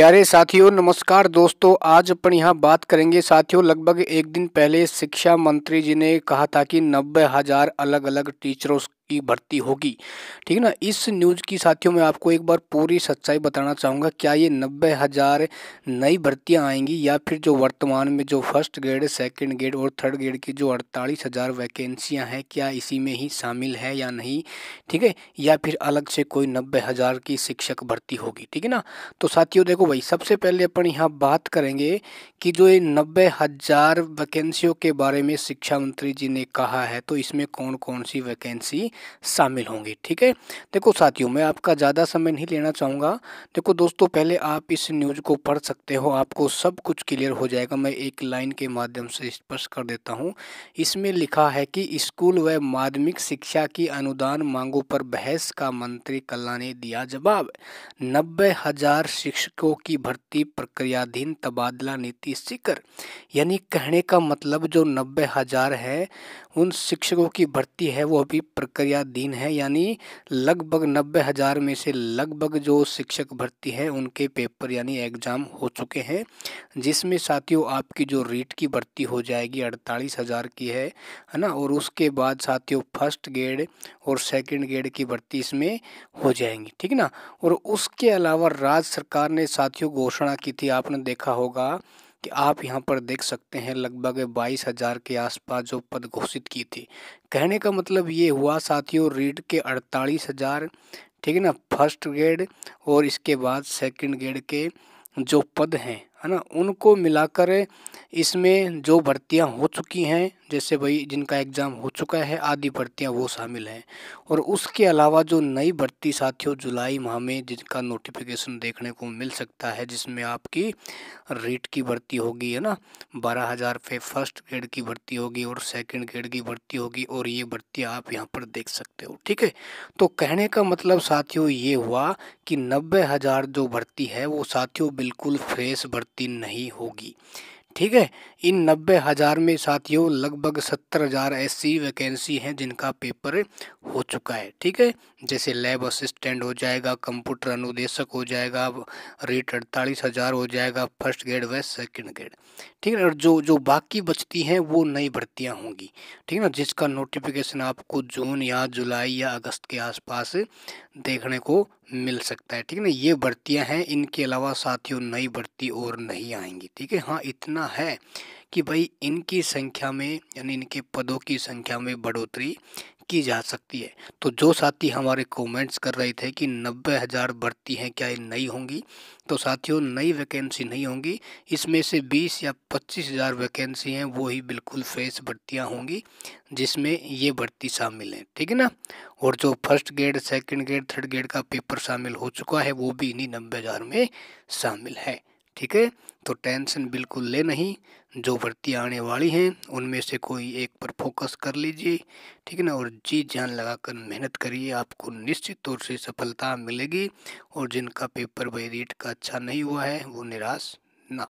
प्यारे साथियों नमस्कार दोस्तों आज अपन यहाँ बात करेंगे साथियों लगभग एक दिन पहले शिक्षा मंत्री जी ने कहा था कि नब्बे हज़ार अलग अलग टीचरों की भर्ती होगी ठीक है ना इस न्यूज़ की साथियों में आपको एक बार पूरी सच्चाई बताना चाहूँगा क्या ये नब्बे हज़ार नई भर्तियाँ आएंगी या फिर जो वर्तमान में जो फर्स्ट ग्रेड सेकेंड ग्रेड और थर्ड ग्रेड की जो अड़तालीस हज़ार वैकेंसियाँ हैं क्या इसी में ही शामिल है या नहीं ठीक है या फिर अलग से कोई नब्बे हज़ार की शिक्षक भर्ती होगी ठीक है ना तो साथियों देखो भाई सबसे पहले अपन यहाँ बात करेंगे कि जो ये नब्बे हज़ार वैकेंसियों के बारे में शिक्षा मंत्री जी ने कहा है तो इसमें कौन कौन सी वैकेंसी शामिल होंगी ठीक है देखो साथियों मैं आपका ज़्यादा समय नहीं लेना चाहूँगा देखो दोस्तों पहले आप इस न्यूज़ को पढ़ सकते हो आपको सब कुछ क्लियर हो जाएगा मैं एक लाइन के माध्यम से स्पष्ट कर देता हूँ इसमें लिखा है कि स्कूल व माध्यमिक शिक्षा की अनुदान मांगों पर बहस का मंत्री कल्ला ने दिया जवाब नब्बे हजार शिक्षकों की भर्ती प्रक्रियाधीन तबादला नीति शिकर यानी कहने का मतलब जो नब्बे हजार है उन शिक्षकों की भर्ती है वो अभी प्रक्रिया या दिन है यानी लगभग नब्बे हज़ार में से लगभग जो शिक्षक भर्ती है उनके पेपर यानी एग्ज़ाम हो चुके हैं जिसमें साथियों आपकी जो रीट की भर्ती हो जाएगी अड़तालीस हज़ार की है है ना और उसके बाद साथियों फर्स्ट ग्रेड और सेकंड ग्रेड की भर्ती इसमें हो जाएंगी ठीक ना और उसके अलावा राज्य सरकार ने साथियों घोषणा की थी आपने देखा होगा कि आप यहाँ पर देख सकते हैं लगभग बाईस हज़ार के आसपास जो पद घोषित की थी कहने का मतलब ये हुआ साथियों रीड के अड़तालीस हज़ार ठीक है ना फर्स्ट ग्रेड और इसके बाद सेकंड ग्रेड के जो पद हैं है ना उनको मिलाकर इसमें जो भर्तियां हो चुकी हैं जैसे भाई जिनका एग्ज़ाम हो चुका है आदि भर्तियां वो शामिल हैं और उसके अलावा जो नई भर्ती साथियों जुलाई माह में जिनका नोटिफिकेशन देखने को मिल सकता है जिसमें आपकी रीट की भर्ती होगी है ना बारह हज़ार पे फर्स्ट ग्रेड की भर्ती होगी और सेकंड ग्रेड की भर्ती होगी और ये भर्ती आप यहाँ पर देख सकते हो ठीक है तो कहने का मतलब साथियों ये हुआ कि नब्बे हज़ार जो भर्ती है वो साथियों बिल्कुल फ्रेश भर्ती नियुक्ति नहीं होगी ठीक है इन नब्बे हज़ार में साथियों लगभग सत्तर हज़ार ऐसी वैकेंसी हैं जिनका पेपर हो चुका है ठीक है जैसे लैब असिस्टेंट हो जाएगा कंप्यूटर अनुदेशक हो जाएगा रेट अड़तालीस हज़ार हो जाएगा फर्स्ट ग्रेड व सेकंड ग्रेड ठीक है और जो जो बाकी बचती हैं वो नई भर्तियां होंगी ठीक है ना जिसका नोटिफिकेशन आपको जून या जुलाई या अगस्त के आसपास देखने को मिल सकता है ठीक है ना ये भर्तियाँ हैं इनके अलावा साथियों नई भर्ती और नहीं आएंगी ठीक है हाँ इतना है कि भाई इनकी संख्या में यानी इनके पदों की संख्या में बढ़ोतरी की जा सकती है तो जो साथी हमारे कमेंट्स कर रहे थे कि नब्बे हज़ार बढ़ती हैं क्या ये नई होंगी तो साथियों नई वैकेंसी नहीं होंगी इसमें से बीस या पच्चीस हज़ार वैकेंसी हैं वो ही बिल्कुल फ्रेश भर्तियाँ होंगी जिसमें ये भर्ती शामिल हैं ठीक है ना और जो first grade second grade third grade का पेपर शामिल हो चुका है वो भी इन्हीं नब्बे हज़ार में शामिल है ठीक है तो टेंशन बिल्कुल ले नहीं जो भर्ती आने वाली हैं उनमें से कोई एक पर फोकस कर लीजिए ठीक है ना और जी जान लगाकर मेहनत करिए आपको निश्चित तौर से सफलता मिलेगी और जिनका पेपर व रीट का अच्छा नहीं हुआ है वो निराश